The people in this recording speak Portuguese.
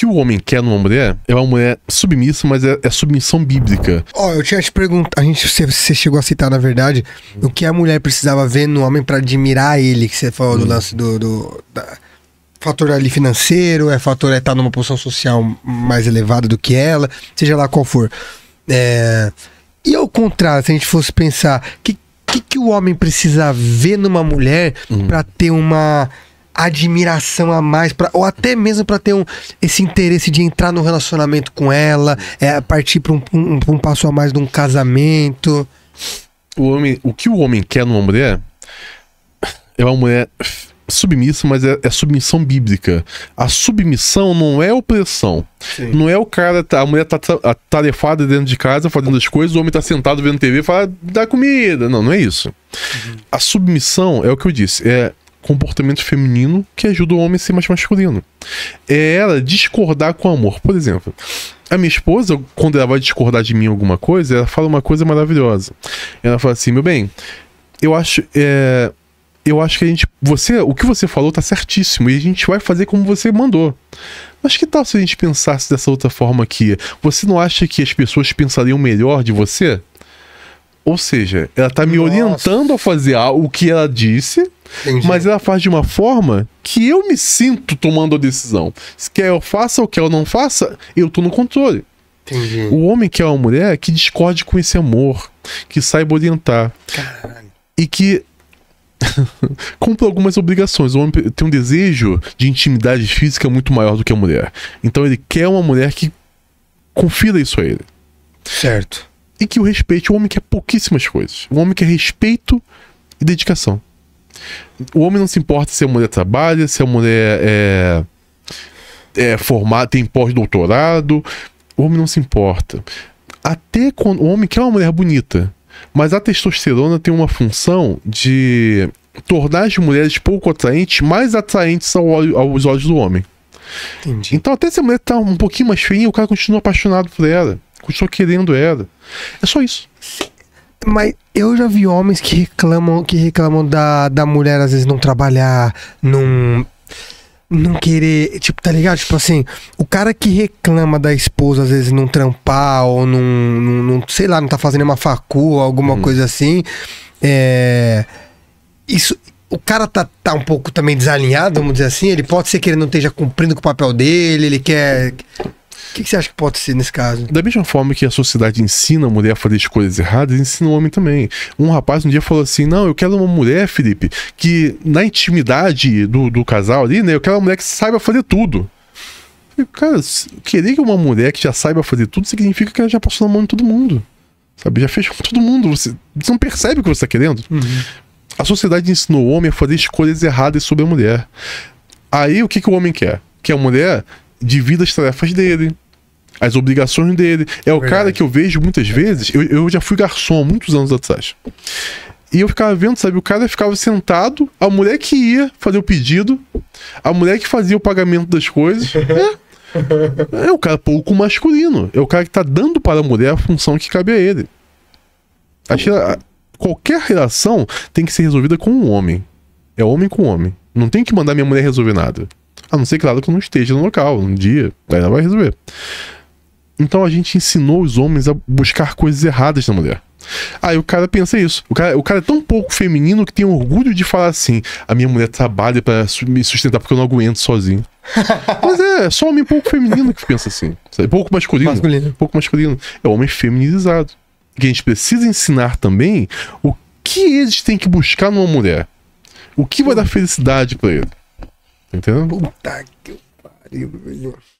que o homem quer numa mulher é uma mulher submissa, mas é, é submissão bíblica. Ó, oh, eu tinha te perguntado, a gente, você, você, chegou a citar, na verdade, o que a mulher precisava ver no homem para admirar ele, que você falou hum. do lance do. do da, fator ali financeiro, é fator é estar tá numa posição social mais elevada do que ela, seja lá qual for. É, e ao contrário, se a gente fosse pensar, o que, que, que, o homem precisa ver numa mulher hum. para ter uma admiração a mais, pra, ou até mesmo para ter um, esse interesse de entrar no relacionamento com ela, é, partir para um, um, um passo a mais de um casamento. O, homem, o que o homem quer numa mulher é uma mulher submissa, mas é, é, submissão bíblica. A submissão não é opressão. Sim. Não é o cara, tá, a mulher tá tarefada dentro de casa, fazendo as coisas, o homem tá sentado vendo TV e fala, dá comida. Não, não é isso. Uhum. A submissão é o que eu disse, é comportamento feminino que ajuda o homem a ser mais masculino. É ela discordar com amor. Por exemplo, a minha esposa, quando ela vai discordar de mim alguma coisa, ela fala uma coisa maravilhosa. Ela fala assim: meu bem, eu acho. É, eu acho que a gente. Você, o que você falou tá certíssimo. E a gente vai fazer como você mandou. Mas que tal se a gente pensasse dessa outra forma aqui? Você não acha que as pessoas pensariam melhor de você? Ou seja, ela tá me Nossa. orientando a fazer o que ela disse Entendi. Mas ela faz de uma forma que eu me sinto tomando a decisão. Se quer eu faça ou quer eu não faça, eu tô no controle. Entendi. O homem quer é uma mulher que discorde com esse amor, que saiba orientar. Caralho. E que cumpra algumas obrigações. O homem tem um desejo de intimidade física muito maior do que a mulher. Então ele quer uma mulher que confira isso a ele. Certo. E que o respeite. O homem quer pouquíssimas coisas. O homem quer respeito e dedicação. O homem não se importa se a mulher trabalha, se a mulher é, é, é formada, tem pós-doutorado. O homem não se importa. Até quando o homem quer uma mulher bonita. Mas a testosterona tem uma função de tornar as mulheres pouco atraentes mais atraentes ao, aos olhos do homem. Entendi. Então, até se a mulher tá um pouquinho mais feinha, o cara continua apaixonado por ela, continua querendo ela. É só isso. Mas eu já vi homens que reclamam, que reclamam da, da mulher às vezes não trabalhar, não não querer, tipo, tá ligado? Tipo assim, o cara que reclama da esposa às vezes não trampar ou não, não, sei lá, não tá fazendo uma facu ou alguma hum. coisa assim, é isso o cara tá, tá um pouco também desalinhado, vamos dizer assim. Ele pode ser que ele não esteja cumprindo com o papel dele, ele quer. O que, que, você acha que pode ser nesse caso? Da mesma forma que a sociedade ensina a mulher a fazer escolhas erradas, ensina o homem também. Um rapaz um dia falou assim: Não, eu quero uma mulher, Felipe, que na intimidade do, do casal ali, né? Eu quero uma mulher que saiba fazer tudo. Eu falei, Cara, querer que uma mulher que já saiba fazer tudo significa que ela já passou na mão de todo mundo. Sabe? Já fez com todo mundo. Você, você não percebe o que você está querendo. Uhum. A sociedade ensinou o homem a fazer escolhas erradas sobre a mulher. Aí o que, que o homem quer? Que a mulher divida as tarefas dele, as obrigações dele. É, o verdade. cara que eu vejo muitas vezes. Eu, eu já fui garçom muitos anos atrás. E eu ficava vendo, sabe? O cara ficava sentado, a mulher que ia fazer o pedido, a mulher que fazia o pagamento das coisas. É. É o cara pouco masculino. É o cara que tá dando para a mulher a função que cabe a ele. Acho que qualquer relação tem que ser resolvida com um homem. É homem com homem. Não tem que mandar minha mulher resolver nada. A não ser, claro, que eu não esteja no local, um dia, ela vai resolver. Então a gente ensinou os homens a buscar coisas erradas na mulher. Aí o cara pensa isso. O cara, o cara é tão pouco feminino que tem orgulho de falar assim: a minha mulher trabalha para me sustentar porque eu não aguento sozinho. Mas é, é só homem pouco feminino que pensa assim. Sabe? Pouco masculino, masculino. Pouco masculino. É homem feminizado. Que a gente precisa ensinar também o que eles têm que buscar numa mulher. O que vai dar felicidade para ele. Entendeu? Puta que pariu, velho.